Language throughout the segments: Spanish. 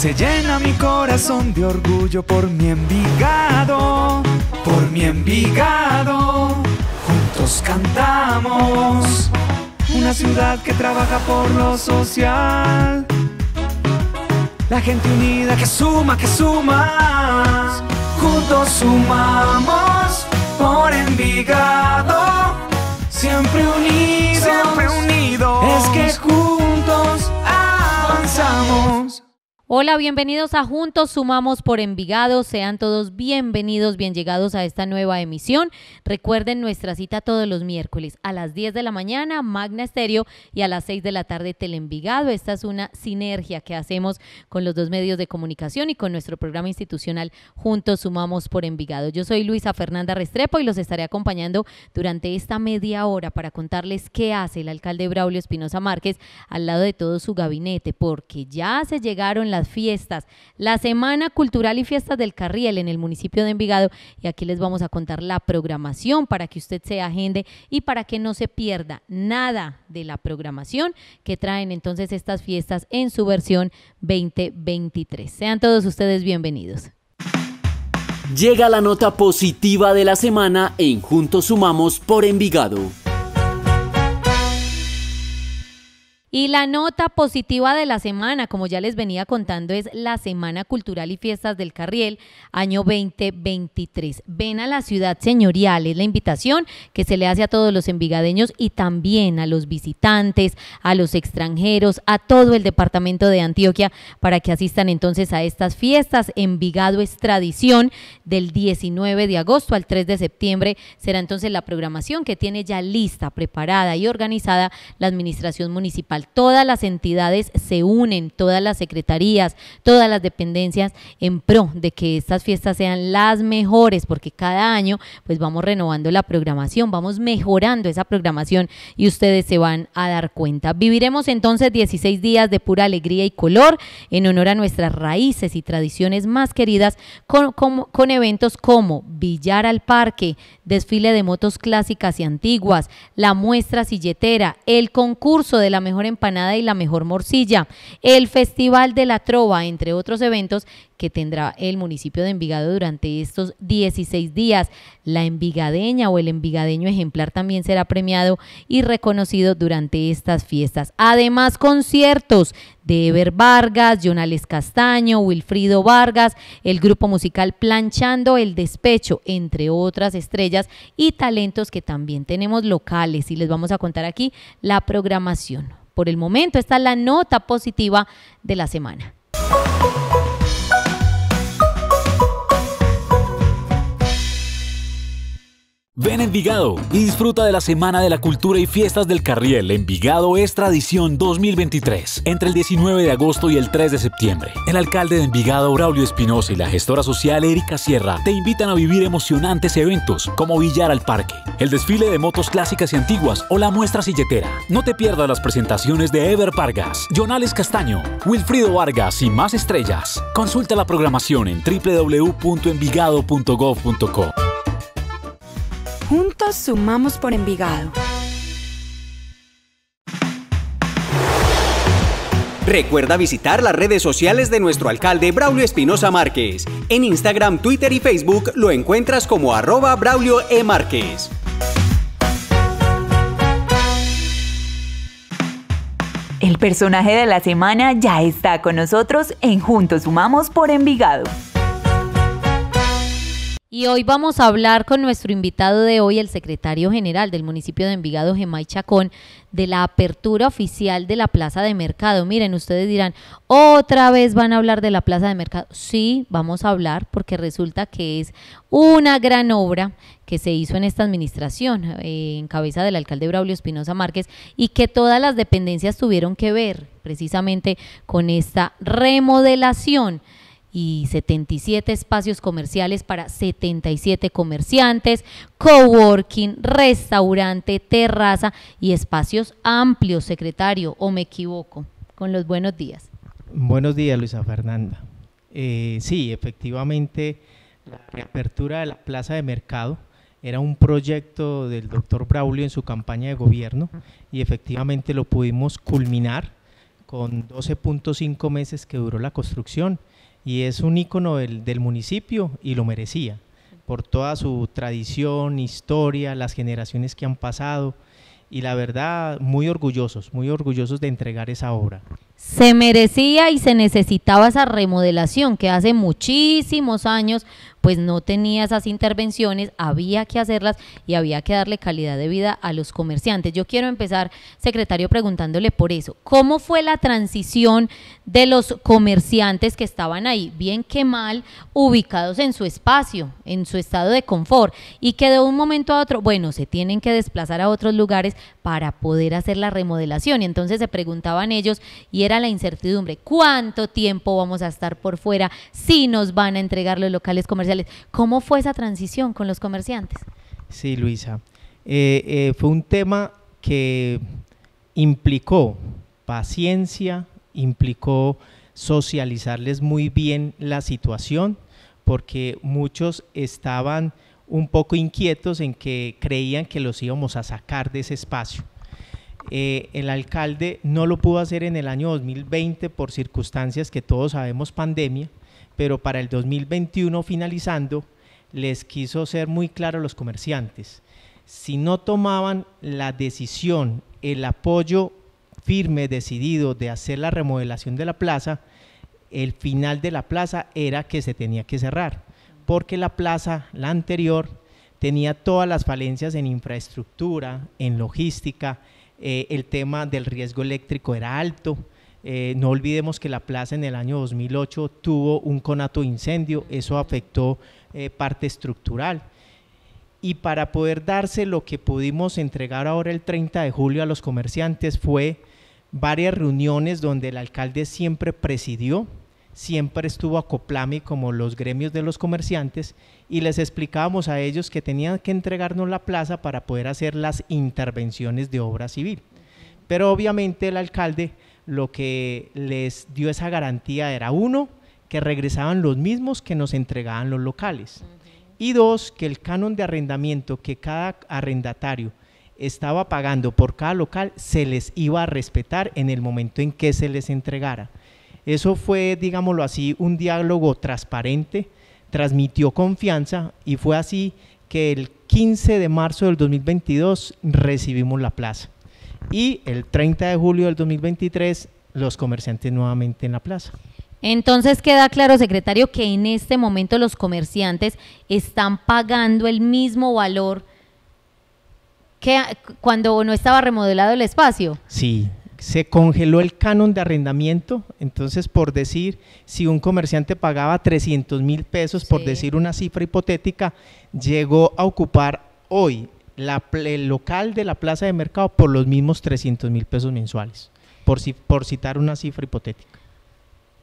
Se llena mi corazón de orgullo por mi Envigado, por mi Envigado. Juntos cantamos. Una ciudad que trabaja por lo social. La gente unida que suma, que suma. Juntos sumamos por Envigado. Siempre unidos. Siempre unidos. Es que juntos avanzamos. Hola, bienvenidos a Juntos Sumamos por Envigado. Sean todos bienvenidos, bien llegados a esta nueva emisión. Recuerden nuestra cita todos los miércoles a las 10 de la mañana, Magna Estéreo, y a las 6 de la tarde, Envigado. Esta es una sinergia que hacemos con los dos medios de comunicación y con nuestro programa institucional Juntos Sumamos por Envigado. Yo soy Luisa Fernanda Restrepo y los estaré acompañando durante esta media hora para contarles qué hace el alcalde Braulio Espinosa Márquez al lado de todo su gabinete, porque ya se llegaron las fiestas, la Semana Cultural y Fiestas del Carriel en el municipio de Envigado. Y aquí les vamos a contar la programación para que usted se agende y para que no se pierda nada de la programación que traen entonces estas fiestas en su versión 2023. Sean todos ustedes bienvenidos. Llega la nota positiva de la semana en Juntos Sumamos por Envigado. Y la nota positiva de la semana, como ya les venía contando, es la Semana Cultural y Fiestas del Carriel, año 2023. Ven a la ciudad señorial, es la invitación que se le hace a todos los envigadeños y también a los visitantes, a los extranjeros, a todo el departamento de Antioquia para que asistan entonces a estas fiestas. Envigado es tradición del 19 de agosto al 3 de septiembre. Será entonces la programación que tiene ya lista, preparada y organizada la Administración Municipal Todas las entidades se unen, todas las secretarías, todas las dependencias en pro de que estas fiestas sean las mejores, porque cada año pues vamos renovando la programación, vamos mejorando esa programación y ustedes se van a dar cuenta. Viviremos entonces 16 días de pura alegría y color en honor a nuestras raíces y tradiciones más queridas con, eventos como billar al parque, desfile de motos clásicas y antiguas, la muestra silletera, el concurso de la mejor empanada y la mejor morcilla, el Festival de la Trova, entre otros eventos que tendrá el municipio de Envigado durante estos 16 días. La envigadeña o el envigadeño ejemplar también será premiado y reconocido durante estas fiestas. Además, conciertos de Eber Vargas, Jonales Castaño, Wilfrido Vargas, el grupo musical Planchando el Despecho, entre otras estrellas y talentos que también tenemos locales y les vamos a contar aquí la programación por el momento. está la nota positiva de la semana. Ven Envigado y disfruta de la Semana de la Cultura y Fiestas del Carriel. Envigado es Tradición 2023, entre el 19 de agosto y el 3 de septiembre. El alcalde de Envigado, Braulio Espinosa, y la gestora social Erika Sierra te invitan a vivir emocionantes eventos como Villar al Parque, el desfile de motos clásicas y antiguas o la muestra silletera. No te pierdas las presentaciones de Ever Pargas, Jonales Castaño, Wilfrido Vargas y más estrellas. Consulta la programación en www.envigado.gov.co. Juntos sumamos por Envigado. Recuerda visitar las redes sociales de nuestro alcalde Braulio Espinosa Márquez. En Instagram, Twitter y Facebook lo encuentras como arroba Braulio E. Márquez. El personaje de la semana ya está con nosotros en Juntos Sumamos por Envigado. Y hoy vamos a hablar con nuestro invitado de hoy, el secretario general del municipio de Envigado, Gemay Chacón, de la apertura oficial de la plaza de mercado. Miren, ustedes dirán, otra vez van a hablar de la plaza de mercado. Sí, vamos a hablar porque resulta que es una gran obra que se hizo en esta administración, eh, en cabeza del alcalde Braulio Espinosa Márquez, y que todas las dependencias tuvieron que ver precisamente con esta remodelación y 77 espacios comerciales para 77 comerciantes, coworking, restaurante, terraza y espacios amplios, secretario, o me equivoco, con los buenos días. Buenos días, Luisa Fernanda. Eh, sí, efectivamente, la reapertura de la plaza de mercado era un proyecto del doctor Braulio en su campaña de gobierno y efectivamente lo pudimos culminar con 12.5 meses que duró la construcción y es un icono del, del municipio y lo merecía por toda su tradición, historia, las generaciones que han pasado y la verdad muy orgullosos, muy orgullosos de entregar esa obra. Se merecía y se necesitaba esa remodelación que hace muchísimos años pues no tenía esas intervenciones, había que hacerlas y había que darle calidad de vida a los comerciantes. Yo quiero empezar, secretario, preguntándole por eso. ¿Cómo fue la transición de los comerciantes que estaban ahí, bien que mal, ubicados en su espacio, en su estado de confort, y que de un momento a otro, bueno, se tienen que desplazar a otros lugares para poder hacer la remodelación? Y entonces se preguntaban ellos, y era la incertidumbre, ¿cuánto tiempo vamos a estar por fuera si nos van a entregar los locales comerciales? ¿Cómo fue esa transición con los comerciantes? Sí, Luisa. Eh, eh, fue un tema que implicó paciencia, implicó socializarles muy bien la situación, porque muchos estaban un poco inquietos en que creían que los íbamos a sacar de ese espacio. Eh, el alcalde no lo pudo hacer en el año 2020 por circunstancias que todos sabemos pandemia, pero para el 2021 finalizando les quiso ser muy claro a los comerciantes. Si no tomaban la decisión, el apoyo firme, decidido de hacer la remodelación de la plaza, el final de la plaza era que se tenía que cerrar, porque la plaza, la anterior, tenía todas las falencias en infraestructura, en logística, eh, el tema del riesgo eléctrico era alto, eh, no olvidemos que la plaza en el año 2008 tuvo un conato incendio, eso afectó eh, parte estructural. Y para poder darse lo que pudimos entregar ahora el 30 de julio a los comerciantes fue varias reuniones donde el alcalde siempre presidió, siempre estuvo a Coplami como los gremios de los comerciantes y les explicábamos a ellos que tenían que entregarnos la plaza para poder hacer las intervenciones de obra civil. Pero obviamente el alcalde lo que les dio esa garantía era uno, que regresaban los mismos que nos entregaban los locales. Y dos, que el canon de arrendamiento que cada arrendatario estaba pagando por cada local se les iba a respetar en el momento en que se les entregara. Eso fue, digámoslo así, un diálogo transparente, transmitió confianza y fue así que el 15 de marzo del 2022 recibimos la plaza y el 30 de julio del 2023 los comerciantes nuevamente en la plaza. Entonces queda claro, secretario, que en este momento los comerciantes están pagando el mismo valor que cuando no estaba remodelado el espacio. Sí, se congeló el canon de arrendamiento, entonces por decir, si un comerciante pagaba 300 mil pesos, por decir una cifra hipotética, llegó a ocupar hoy el local de la plaza de mercado por los mismos 300 mil pesos mensuales, por, por citar una cifra hipotética.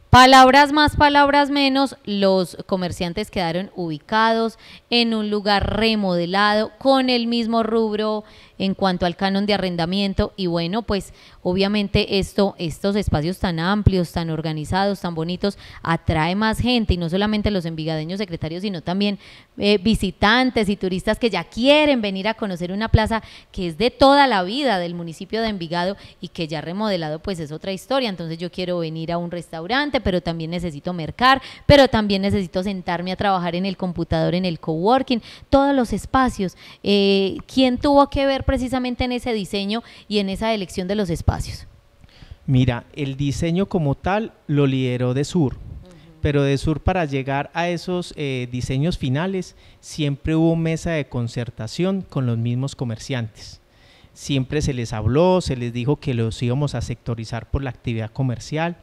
Palabras más, palabras menos, los comerciantes quedaron ubicados en un lugar remodelado con el mismo rubro en cuanto al canon de arrendamiento y bueno, pues obviamente esto, estos espacios tan amplios, tan organizados, tan bonitos, atrae más gente y no solamente los envigadeños secretarios, sino también eh, visitantes y turistas que ya quieren venir a conocer una plaza que es de toda la vida del municipio de Envigado y que ya remodelado pues es otra historia. Entonces yo quiero venir a un restaurante, pero también necesito mercar, pero también necesito sentarme a trabajar en el computador, en el coworking, todos los espacios. Eh, ¿Quién tuvo que ver precisamente en ese diseño y en esa elección de los espacios? Mira, el diseño como tal lo lideró de sur, pero de sur para llegar a esos eh, diseños finales siempre hubo mesa de concertación con los mismos comerciantes. Siempre se les habló, se les dijo que los íbamos a sectorizar por la actividad comercial.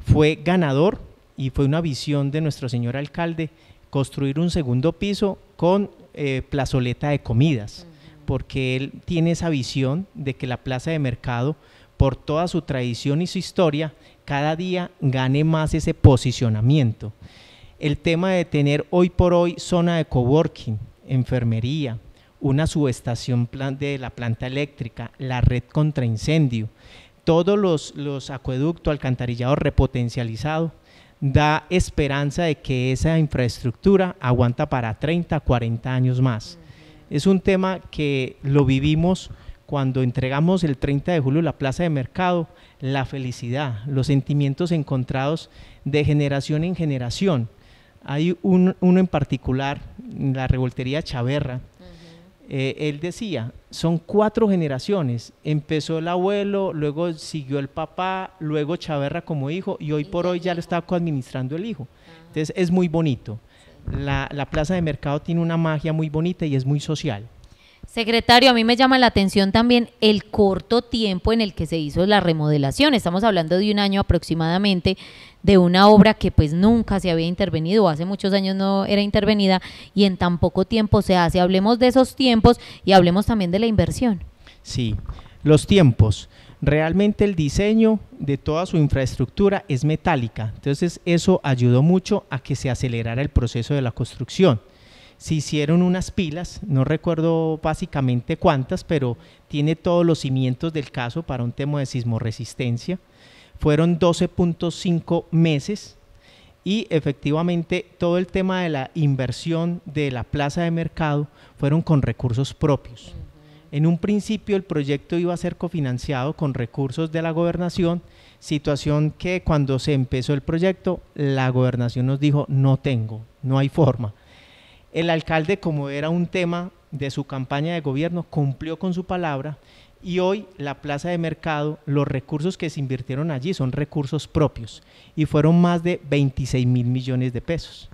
Fue ganador y fue una visión de nuestro señor alcalde construir un segundo piso con eh, plazoleta de comidas, porque él tiene esa visión de que la plaza de mercado por toda su tradición y su historia, cada día gane más ese posicionamiento. El tema de tener hoy por hoy zona de coworking, enfermería, una subestación de la planta eléctrica, la red contra incendio, todos los, los acueductos, alcantarillados repotencializados, da esperanza de que esa infraestructura aguanta para 30, 40 años más. Es un tema que lo vivimos cuando entregamos el 30 de julio la plaza de mercado, la felicidad, los sentimientos encontrados de generación en generación. Hay uno en particular, la revoltería Chaverra. Eh, él decía, son cuatro generaciones. Empezó el abuelo, luego siguió el papá, luego Chaverra como hijo y hoy por hoy ya lo está coadministrando el hijo. Ah. Entonces es muy bonito. la plaza de mercado tiene una magia muy bonita y es muy social. Secretario, a mí me llama la atención también el corto tiempo en el que se hizo la remodelación. Estamos hablando de un año aproximadamente de una obra que pues nunca se había intervenido, hace muchos años no era intervenida y en tan poco tiempo se hace. Hablemos de esos tiempos y hablemos también de la inversión. Sí, los tiempos. Realmente el diseño de toda su infraestructura es metálica, entonces eso ayudó mucho a que se acelerara el proceso de la construcción se hicieron unas pilas, no recuerdo básicamente cuántas, pero tiene todos los cimientos del caso para un tema de sismoresistencia. Fueron 12.5 meses y efectivamente todo el tema de la inversión de la plaza de mercado fueron con recursos propios. En un principio el proyecto iba a ser cofinanciado con recursos de la gobernación, situación que cuando se empezó el proyecto la gobernación nos dijo no tengo, no hay forma. El alcalde, como era un tema de su campaña de gobierno, cumplió con su palabra y hoy la plaza de mercado, los recursos que se invirtieron allí son recursos propios y fueron más de 26 mil millones de pesos.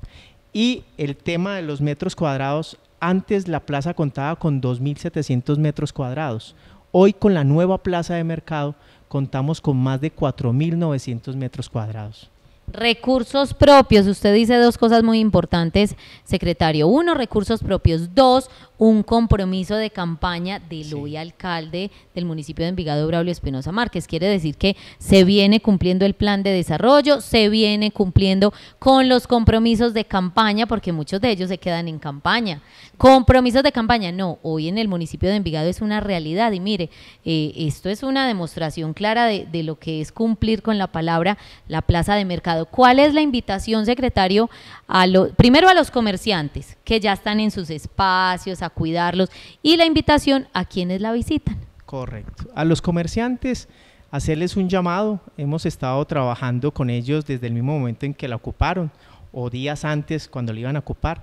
Y el tema de los metros cuadrados, antes la plaza contaba con 2.700 metros cuadrados. Hoy con la nueva plaza de mercado contamos con más de 4.900 metros cuadrados. Recursos propios. Usted dice dos cosas muy importantes, secretario. Uno, recursos propios. Dos, un compromiso de campaña del hoy alcalde del municipio de Envigado, Braulio Espinosa Márquez. Quiere decir que se viene cumpliendo el plan de desarrollo, se viene cumpliendo con los compromisos de campaña, porque muchos de ellos se quedan en campaña. Compromisos de campaña, no, hoy en el municipio de Envigado es una realidad y mire, eh, esto es una demostración clara de, lo que es cumplir con la palabra la plaza de mercado. ¿Cuál es la invitación, secretario? A primero a los comerciantes que ya están en sus espacios, a cuidarlos y la invitación a quienes la visitan. Correcto. A los comerciantes, hacerles un llamado. Hemos estado trabajando con ellos desde el mismo momento en que la ocuparon o días antes cuando la iban a ocupar,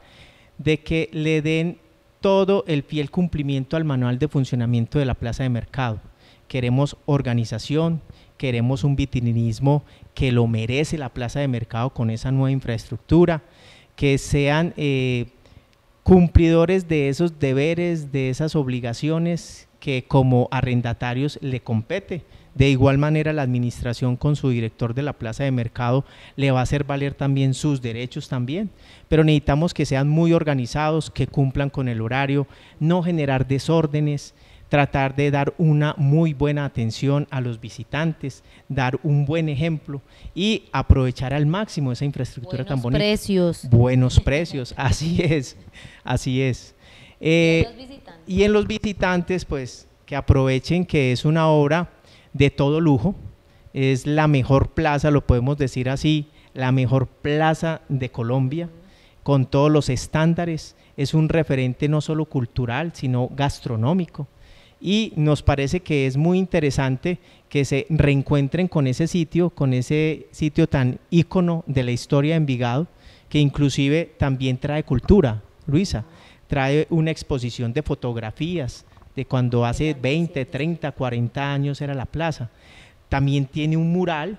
de que le den todo el fiel cumplimiento al manual de funcionamiento de la plaza de mercado. Queremos organización, queremos un vitrinismo que lo merece la plaza de mercado con esa nueva infraestructura, que sean eh, cumplidores de esos deberes, de esas obligaciones que como arrendatarios le compete. De igual manera, la administración con su director de la plaza de mercado le va a hacer valer también sus derechos también. Pero necesitamos que sean muy organizados, que cumplan con el horario, no generar desórdenes, tratar de dar una muy buena atención a los visitantes, dar un buen ejemplo y aprovechar al máximo esa infraestructura tan bonita. Buenos precios. Buenos precios, así es, así es. Eh, y en los visitantes, pues, que aprovechen que es una obra de todo lujo, es la mejor plaza, lo podemos decir así, la mejor plaza de Colombia, con todos los estándares, es un referente no solo cultural, sino gastronómico y nos parece que es muy interesante que se reencuentren con ese sitio, con ese sitio tan ícono de la historia de Envigado, que inclusive también trae cultura, Luisa, trae una exposición de fotografías de cuando hace 20, 30, 40 años era la plaza. También tiene un mural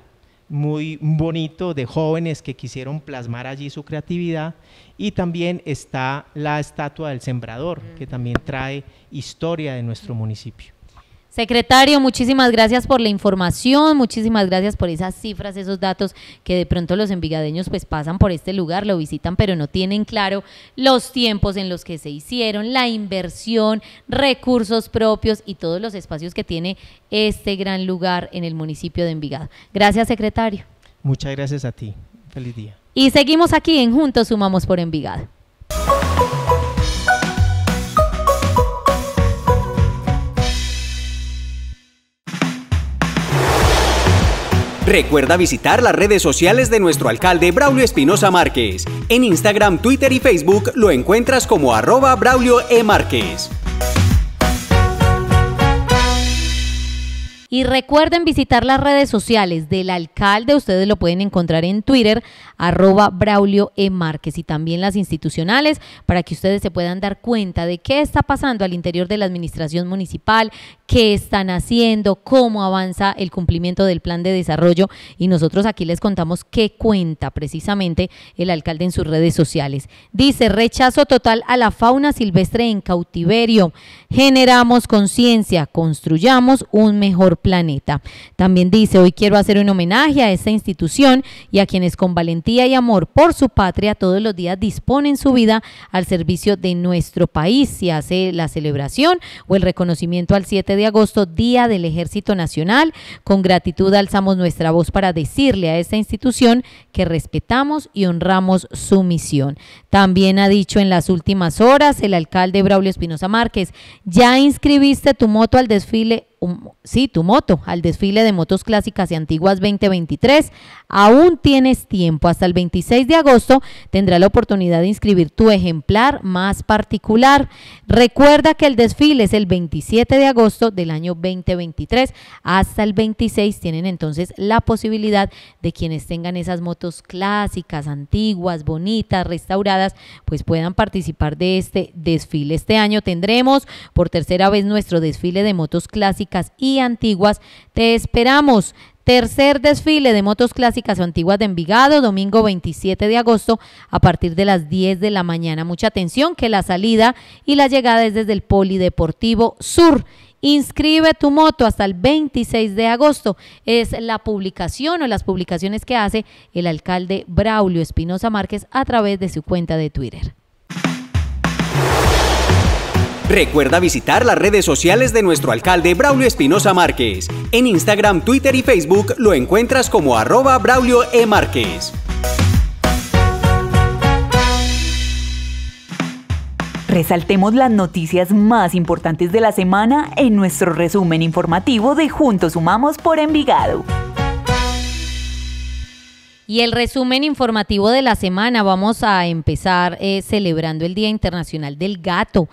muy bonito de jóvenes que quisieron plasmar allí su creatividad y también está la estatua del sembrador que también trae historia de nuestro municipio. Secretario, muchísimas gracias por la información, muchísimas gracias por esas cifras, esos datos que de pronto los envigadeños pues pasan por este lugar, lo visitan, pero no tienen claro los tiempos en los que se hicieron, la inversión, recursos propios y todos los espacios que tiene este gran lugar en el municipio de Envigado. Gracias, secretario. Muchas gracias a ti. Feliz día. Y seguimos aquí en Juntos Sumamos por Envigado. Recuerda visitar las redes sociales de nuestro alcalde Braulio Espinosa Márquez. En Instagram, Twitter y Facebook lo encuentras como arroba Braulio E. Márquez. Y recuerden visitar las redes sociales del alcalde, ustedes lo pueden encontrar en Twitter, arroba Braulio E. Márquez, y también las institucionales, para que ustedes se puedan dar cuenta de qué está pasando al interior de la administración municipal, qué están haciendo, cómo avanza el cumplimiento del plan de desarrollo. Y nosotros aquí les contamos qué cuenta precisamente el alcalde en sus redes sociales. Dice, rechazo total a la fauna silvestre en cautiverio. Generamos conciencia, construyamos un mejor planeta. También dice, hoy quiero hacer un homenaje a esta institución y a quienes con valentía y amor por su patria todos los días disponen su vida al servicio de nuestro país. Se hace la celebración o el reconocimiento al 7 de agosto, Día del Ejército Nacional. Con gratitud alzamos nuestra voz para decirle a esta institución que respetamos y honramos su misión. También ha dicho en las últimas horas el alcalde Braulio Espinosa Márquez, ya inscribiste tu moto al desfile sí, tu moto al desfile de motos clásicas y antiguas 2023. Aún tienes tiempo. Hasta el 26 de agosto tendrá la oportunidad de inscribir tu ejemplar más particular. Recuerda que el desfile es el 27 de agosto del año 2023. Hasta el 26 tienen entonces la posibilidad de quienes tengan esas motos clásicas, antiguas, bonitas, restauradas, pues puedan participar de este desfile. Este año tendremos por tercera vez nuestro desfile de motos clásicas y antiguas, te esperamos. Tercer desfile de motos clásicas o antiguas de Envigado, domingo 27 de agosto a partir de las 10 de la mañana. Mucha atención que la salida y la llegada es desde el Polideportivo Sur. Inscribe tu moto hasta el 26 de agosto. Es la publicación o las publicaciones que hace el alcalde Braulio Espinosa Márquez a través de su cuenta de Twitter. Recuerda visitar las redes sociales de nuestro alcalde Braulio Espinosa Márquez. En Instagram, Twitter y Facebook lo encuentras como arroba Braulio E. Márquez. Resaltemos las noticias más importantes de la semana en nuestro resumen informativo de Juntos Sumamos por Envigado. Y el resumen informativo de la semana, vamos a empezar eh, celebrando el Día Internacional del Gato,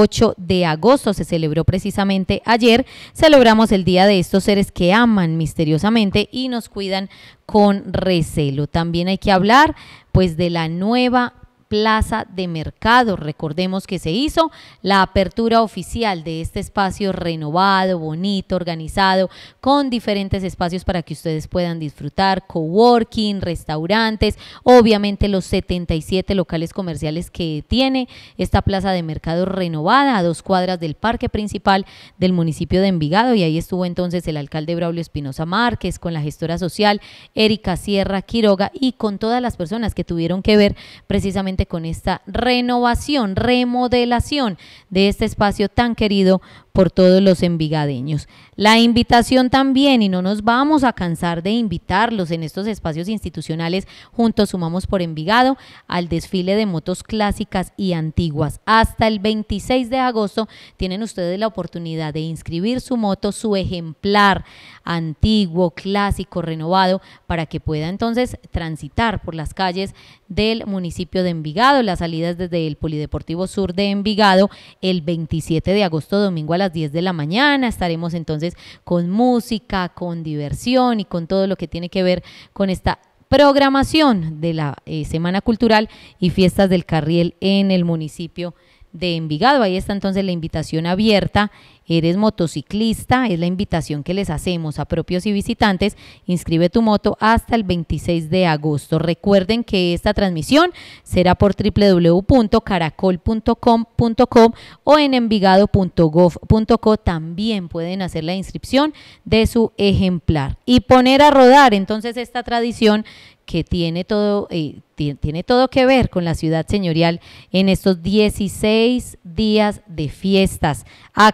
8 de agosto. Se celebró precisamente ayer. Celebramos el Día de estos seres que aman misteriosamente y nos cuidan con recelo. También hay que hablar pues de la nueva plaza de mercado. Recordemos que se hizo la apertura oficial de este espacio renovado, bonito, organizado, con diferentes espacios para que ustedes puedan disfrutar, coworking, restaurantes, obviamente los 77 locales comerciales que tiene esta plaza de mercado renovada a dos cuadras del parque principal del municipio de Envigado y ahí estuvo entonces el alcalde Braulio Espinosa Márquez con la gestora social Erika Sierra Quiroga y con todas las personas que tuvieron que ver precisamente con esta renovación, remodelación de este espacio tan querido por todos los envigadeños. La invitación también, y no nos vamos a cansar de invitarlos en estos espacios institucionales, juntos sumamos por Envigado al desfile de motos clásicas y antiguas. Hasta el 26 de agosto tienen ustedes la oportunidad de inscribir su moto, su ejemplar antiguo, clásico, renovado, para que pueda entonces transitar por las calles del municipio de Envigado. Las salidas desde el Polideportivo Sur de Envigado el 27 de agosto, domingo a las 10 de la mañana. Estaremos entonces con música, con diversión y con todo lo que tiene que ver con esta programación de la eh, Semana Cultural y Fiestas del Carriel en el municipio de Envigado. Ahí está entonces la invitación abierta eres motociclista, es la invitación que les hacemos a propios y visitantes. Inscribe tu moto hasta el 26 de agosto. Recuerden que esta transmisión será por www.caracol.com.co o en envigado.gov.co. También pueden hacer la inscripción de su ejemplar y poner a rodar entonces esta tradición que tiene todo, eh, tiene todo que ver con la ciudad señorial en estos 16 días de fiestas. A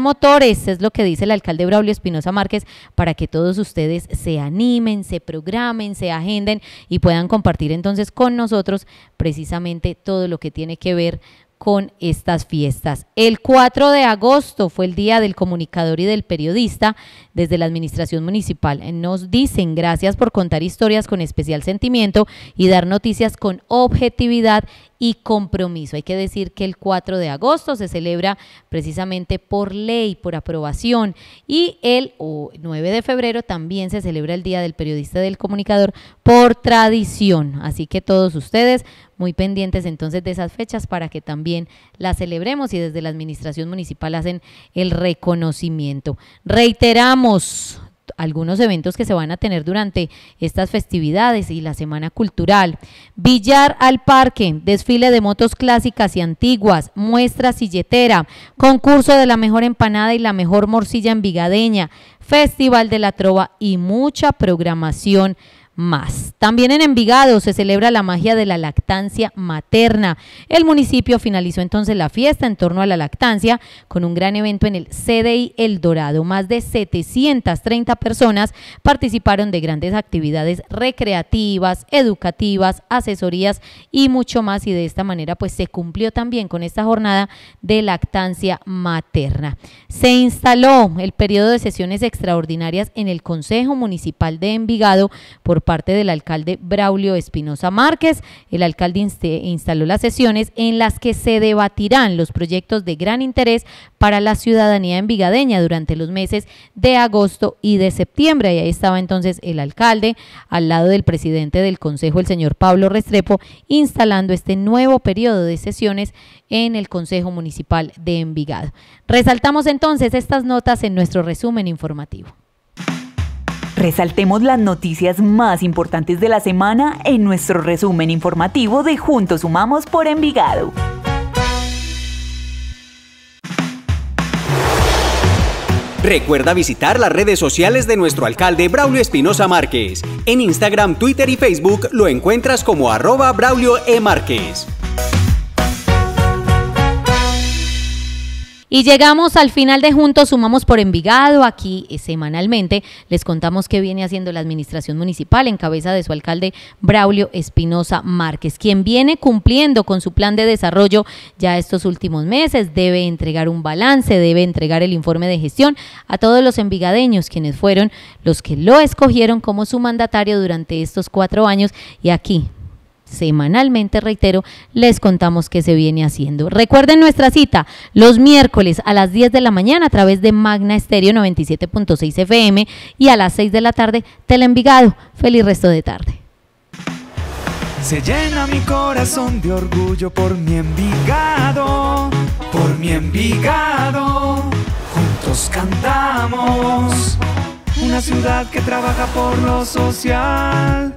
motores, es lo que dice el alcalde Braulio Espinosa Márquez, para que todos ustedes se animen, se programen, se agenden y puedan compartir entonces con nosotros precisamente todo lo que tiene que ver con estas fiestas. El 4 de agosto fue el día del comunicador y del periodista. Desde la Administración Municipal nos dicen gracias por contar historias con especial sentimiento y dar noticias con objetividad y compromiso. Hay que decir que el 4 de agosto se celebra precisamente por ley, por aprobación, y el 9 de febrero también se celebra el Día del Periodista del Comunicador por tradición. Así que todos ustedes muy pendientes entonces de esas fechas para que también las celebremos y desde la Administración Municipal hacen el reconocimiento. Reiteramos, algunos eventos que se van a tener durante estas festividades y la Semana Cultural. Billar al Parque, desfile de motos clásicas y antiguas, muestra silletera, concurso de la mejor empanada y la mejor morcilla en vigadeña Festival de la Trova y mucha programación más. También en Envigado se celebra la magia de la lactancia materna. El municipio finalizó entonces la fiesta en torno a la lactancia con un gran evento en el CDI El Dorado. Más de 730 personas participaron de grandes actividades recreativas, educativas, asesorías y mucho más y de esta manera pues se cumplió también con esta jornada de lactancia materna. Se instaló el periodo de sesiones extraordinarias en el Consejo Municipal de Envigado por parte del alcalde Braulio Espinosa Márquez. El alcalde instaló las sesiones en las que se debatirán los proyectos de gran interés para la ciudadanía envigadeña durante los meses de agosto y de septiembre. Y ahí estaba entonces el alcalde al lado del presidente del Consejo, el señor Pablo Restrepo, instalando este nuevo periodo de sesiones en el Consejo Municipal de Envigado. Resaltamos entonces estas notas en nuestro resumen informativo. Resaltemos las noticias más importantes de la semana en nuestro resumen informativo de Juntos Sumamos por Envigado. Recuerda visitar las redes sociales de nuestro alcalde Braulio Espinosa Márquez. En Instagram, Twitter y Facebook lo encuentras como arroba Braulio E. Márquez. Y llegamos al final de Juntos Sumamos por Envigado. Aquí eh, semanalmente les contamos qué viene haciendo la administración municipal en cabeza de su alcalde Braulio Espinosa Márquez, quien viene cumpliendo con su plan de desarrollo ya estos últimos meses. Debe entregar un balance, debe entregar el informe de gestión a todos los envigadeños, quienes fueron los que lo escogieron como su mandatario durante estos cuatro años. Y aquí semanalmente, reitero, les contamos qué se viene haciendo. Recuerden nuestra cita los miércoles a las 10 de la mañana a través de Magna Estéreo 97.6 FM y a las 6 de la tarde Telenvigado. Feliz resto de tarde. Se llena mi corazón de orgullo por mi Envigado, por mi Envigado. Juntos cantamos. Una ciudad que trabaja por lo social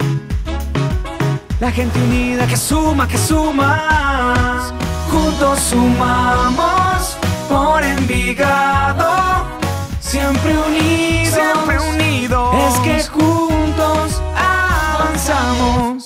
la gente unida que suma, que suma. Juntos sumamos por Envigado. Siempre unidos. Siempre unidos. Es que juntos avanzamos.